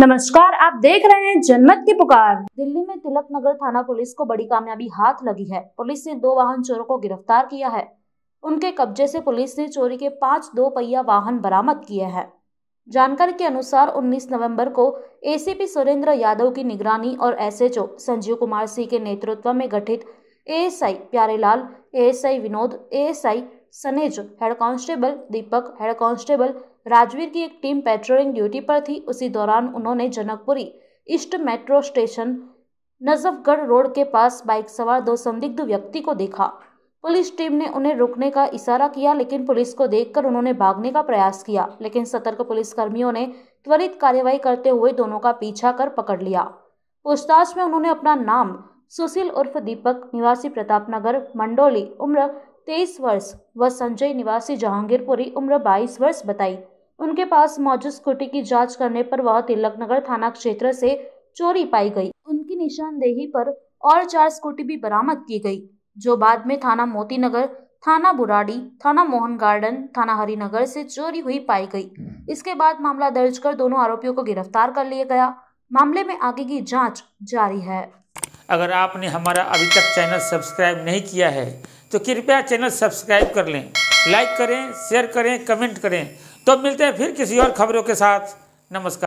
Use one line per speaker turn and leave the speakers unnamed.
नमस्कार आप देख रहे हैं जनमत की पुकार दिल्ली में तिलक नगर थाना पुलिस को बड़ी कामयाबी हाथ लगी है पुलिस ने दो वाहन चोरों को गिरफ्तार किया है उनके कब्जे से पुलिस ने चोरी के पांच दो पहिया वाहन बरामद किए हैं जानकारी के अनुसार 19 नवंबर को एसीपी सुरेंद्र यादव की निगरानी और एसएचओ संजीव कुमार सिंह के नेतृत्व में गठित ASI Pyarelal ASI Vinod ASI Sanej head constable Deepak head constable Rajveer की एक टीम पेट्रोलिंग ड्यूटी पर थी उसी दौरान उन्होंने Janakpuri east metro station Najafgarh road के पास बाइक सवार दो संदिग्ध व्यक्ति को देखा पुलिस टीम ने उन्हें रुकने का इशारा किया लेकिन पुलिस को देखकर उन्होंने भागने का प्रयास किया लेकिन सतर्क पुलिसकर्मियों ने त्वरित कार्यवाही करते हुए दोनों का पीछा कर पकड़ लिया पूछताछ में उन्होंने अपना नाम सुशील उर्फ दीपक निवासी प्रताप नगर मंडोली उम्र तेईस वर्ष व संजय निवासी जहांगीरपुरी उम्र बाईस वर्ष बताई उनके पास मौजूद स्कूटी की जांच करने पर वह तिलक नगर थाना क्षेत्र से चोरी पाई गई उनकी निशानदेही पर और चार स्कूटी भी बरामद की गई जो बाद में थाना मोती नगर थाना बुराड़ी थाना मोहन गार्डन थाना हरिनगर से चोरी हुई पाई गई इसके बाद मामला दर्ज कर दोनों आरोपियों को गिरफ्तार कर लिया गया मामले में आगे की जाँच जारी है
अगर आपने हमारा अभी तक चैनल सब्सक्राइब नहीं किया है तो कृपया चैनल सब्सक्राइब कर लें लाइक करें शेयर करें कमेंट करें तो मिलते हैं फिर किसी और खबरों के साथ नमस्कार